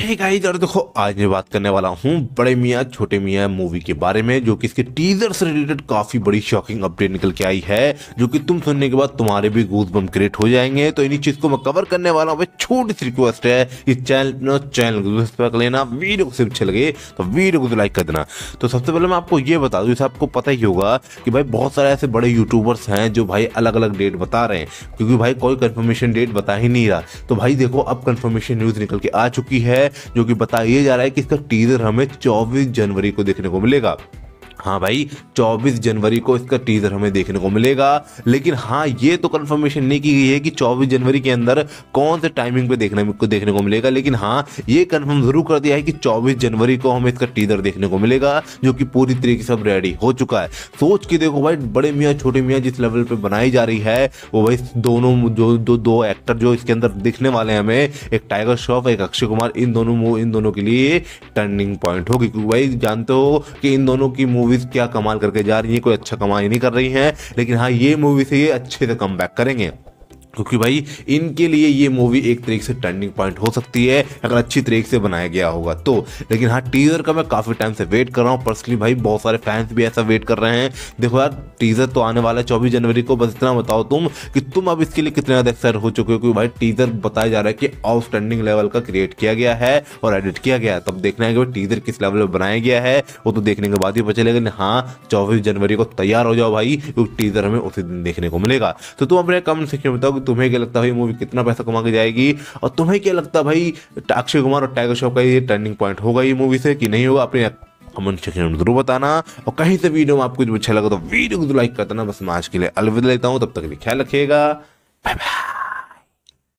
है गाइस देखो आज मैं बात करने वाला हूँ बड़े मियाँ छोटे मियाँ मूवी के बारे में जो कि इसके टीजर से रिलेटेड काफी बड़ी शॉकिंग अपडेट निकल के आई है जो कि तुम सुनने के बाद तुम्हारे भी गूज बम क्रिएट हो जाएंगे तो इन्हीं चीज को मैं कवर करने वाला हूँ छोटी सी रिक्वेस्ट है इस चैनल चैनल को लेना वीडियो को सिर्फ लगे तो वीडियो को लाइक कर देना तो सबसे पहले मैं आपको ये बता दू जैसे आपको पता ही होगा कि भाई बहुत सारे ऐसे बड़े यूट्यूबर्स हैं जो भाई अलग अलग डेट बता रहे हैं क्योंकि भाई कोई कन्फर्मेशन डेट बता ही नहीं रहा तो भाई देखो अब कन्फर्मेशन न्यूज निकल के आ चुकी है जो कि बताया जा रहा है कि इसका टीजर हमें चौबीस जनवरी को देखने को मिलेगा हाँ भाई 24 जनवरी को इसका टीजर हमें देखने को मिलेगा लेकिन हाँ ये तो कंफर्मेशन नहीं की गई है कि 24 जनवरी के अंदर कौन से टाइमिंग पे देखने को देखने को मिलेगा लेकिन हाँ ये कंफर्म जरूर कर दिया है कि 24 जनवरी को हमें इसका टीजर देखने को मिलेगा जो कि पूरी तरीके से रेडी हो चुका है सोच के देखो भाई बड़े मियाँ छोटे मियाँ जिस लेवल पर बनाई जा रही है वो भाई दोनों जो दो दो एक्टर जो इसके अंदर दिखने वाले हैं हमें एक टाइगर श्रॉफ एक अक्षय कुमार इन दोनों इन दोनों के लिए टर्निंग पॉइंट होगी क्योंकि भाई जानते हो कि इन दोनों की मूवी मूवीज क्या कमाल करके जा रही है कोई अच्छा कमाल नहीं कर रही है लेकिन हाँ ये मूवी से ये अच्छे से कम करेंगे क्योंकि भाई इनके लिए ये मूवी एक तरीके से टर्निंग पॉइंट हो सकती है अगर अच्छी तरीके से बनाया गया होगा तो लेकिन हाँ टीजर का मैं काफ़ी टाइम से वेट कर रहा हूँ पर्सनली भाई बहुत सारे फैंस भी ऐसा वेट कर रहे हैं देखो यार टीजर तो आने वाला है चौबीस जनवरी को बस इतना बताओ तुम कि तुम अब इसके लिए कितने ज़्यादा एक्साइट हो चुके हो क्योंकि भाई टीजर बताया जा रहा है कि आउटस्टैंडिंग लेवल का क्रिएट किया गया है और एडिट किया गया है तब देखना है कि टीजर किस लेवल में बनाया गया है वो तो देखने के बाद ही पता चलेगा हाँ चौबीस जनवरी को तैयार हो जाओ भाई टीजर हमें उसी दिन देखने को मिलेगा तो तुम अपने कमेंट सेक्शन में बताओ तुम्हें क्या लगता है भाई मूवी कितना पैसा कमा के जाएगी और तुम्हें क्या लगता है भाई अक्षय कुमार और टाइगर श्रॉफ का ये टर्निंग पॉइंट होगा ये मूवी से कि नहीं होगा अपने कमेंट सेक्शन में जरूर बताना और कहीं से वीडियो में आपको अच्छा लगा तो वीडियो को लाइक तो कर देना बस मैं आज के लिए अलविदा लेता हूँ तब तक भी ख्याल रखिएगा बाय बाय